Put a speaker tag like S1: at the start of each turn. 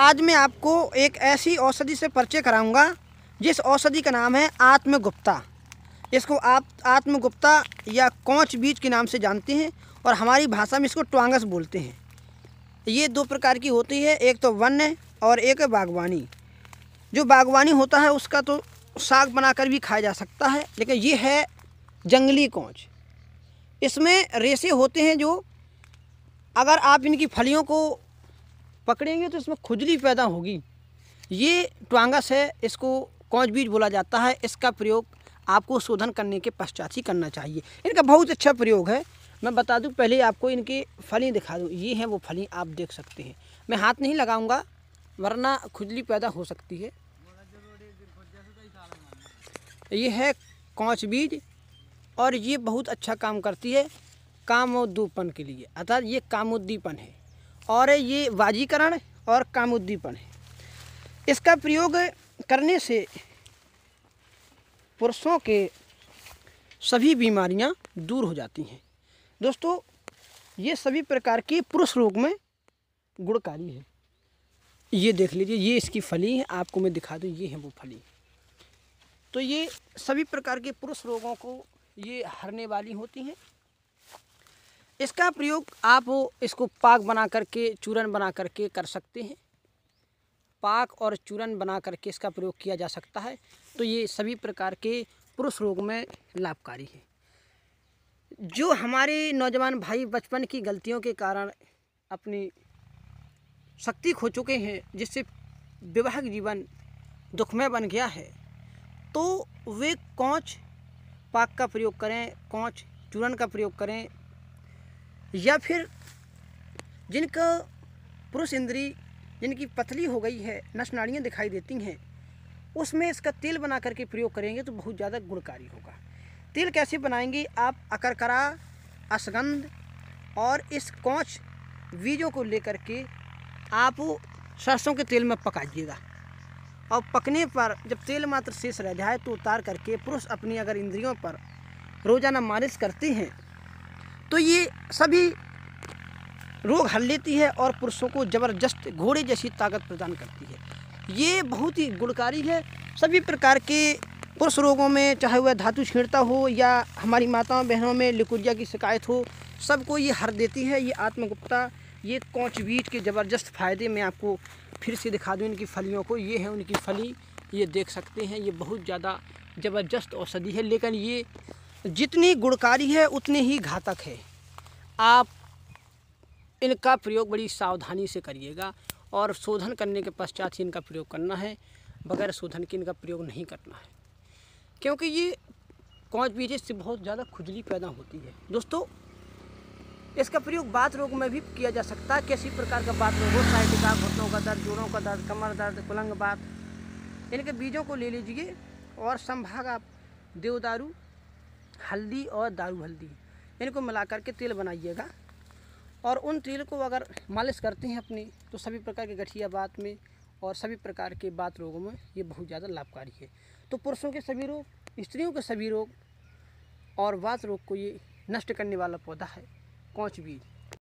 S1: आज मैं आपको एक ऐसी औषधि से परिचय कराऊंगा जिस औषधि का नाम है आत्मगुप्ता इसको आप आत्मगुप्ता या कौच बीज के नाम से जानते हैं और हमारी भाषा में इसको ट्वांगस बोलते हैं ये दो प्रकार की होती है एक तो वन्य और एक है बागवानी जो बागवानी होता है उसका तो साग बनाकर भी खाया जा सकता है लेकिन ये है जंगली कौच इसमें रेसे होते हैं जो अगर आप इनकी फलियों को पकड़ेंगे तो इसमें खुजली पैदा होगी ये ट्वांगस है इसको कौज बीज बोला जाता है इसका प्रयोग आपको शोधन करने के पश्चात ही करना चाहिए इनका बहुत अच्छा प्रयोग है मैं बता दूं पहले आपको इनकी फली दिखा दूं ये हैं वो फली आप देख सकते हैं मैं हाथ नहीं लगाऊंगा वरना खुजली पैदा हो सकती है ये है कौच बीज और ये बहुत अच्छा काम करती है कामोद्दीपन के लिए अर्थात ये कामोद्दीपन है और ये वाजीकरण और उद्दीपन है इसका प्रयोग करने से पुरुषों के सभी बीमारियां दूर हो जाती हैं दोस्तों ये सभी प्रकार के पुरुष रोग में गुणकारी है ये देख लीजिए ये इसकी फली है आपको मैं दिखा दूँ ये है वो फली तो ये सभी प्रकार के पुरुष रोगों को ये हरने वाली होती हैं इसका प्रयोग आप इसको पाक बना करके चूरन बना करके कर सकते हैं पाक और चूरन बना करके इसका प्रयोग किया जा सकता है तो ये सभी प्रकार के पुरुष रोग में लाभकारी है जो हमारे नौजवान भाई बचपन की गलतियों के कारण अपनी शक्ति खो चुके हैं जिससे विवाहक जीवन दुखमय बन गया है तो वे कौच पाक का प्रयोग करें कौच चूरन का प्रयोग करें या फिर जिनका पुरुष इंद्री जिनकी पतली हो गई है नश नाड़ियाँ दिखाई देती हैं उसमें इसका तेल बना करके प्रयोग करेंगे तो बहुत ज़्यादा गुणकारी होगा तेल कैसे बनाएंगे आप अकरकरा असगंध और इस कौच बीजों को लेकर के आप सरसों के तेल में पकाइएगा और पकने पर जब तेल मात्र शेष रह जाए तो उतार करके पुरुष अपनी अगर इंद्रियों पर रोज़ाना मालिश करते हैं तो ये सभी रोग हल लेती है और पुरुषों को ज़बरदस्त घोड़े जैसी ताकत प्रदान करती है ये बहुत ही गुणकारी है सभी प्रकार के पुरुष रोगों में चाहे वह धातु छीणता हो या हमारी माताओं बहनों में लिकुरिया की शिकायत हो सबको ये हर देती है ये आत्मगुप्ता ये कौच बीट के ज़बरदस्त फ़ायदे मैं आपको फिर से दिखा दूँ इनकी फलियों को ये है उनकी फली ये देख सकते हैं ये बहुत ज़्यादा ज़बरदस्त औषधि है लेकिन ये जितनी गुणकारी है उतनी ही घातक है आप इनका प्रयोग बड़ी सावधानी से करिएगा और शोधन करने के पश्चात ही इनका प्रयोग करना है बगैर शोधन के इनका प्रयोग नहीं करना है क्योंकि ये कौच बीज से बहुत ज़्यादा खुजली पैदा होती है दोस्तों इसका प्रयोग बात रोग में भी किया जा सकता है किसी प्रकार का बात रोग हो का घुटनों का दर्द जोड़ों का दर्द कमर दर्द कुलंग बात इनके बीजों को ले लीजिए और संभाग आप देवदारू हल्दी और दारू हल्दी इनको मिला करके तेल बनाइएगा और उन तेल को अगर मालिश करते हैं अपनी तो सभी प्रकार के गठिया बात में और सभी प्रकार के बात रोगों में ये बहुत ज़्यादा लाभकारी है तो पुरुषों के सभी रोग स्त्रियों के सभी रोग और वात रोग को ये नष्ट करने वाला पौधा है कौच बीज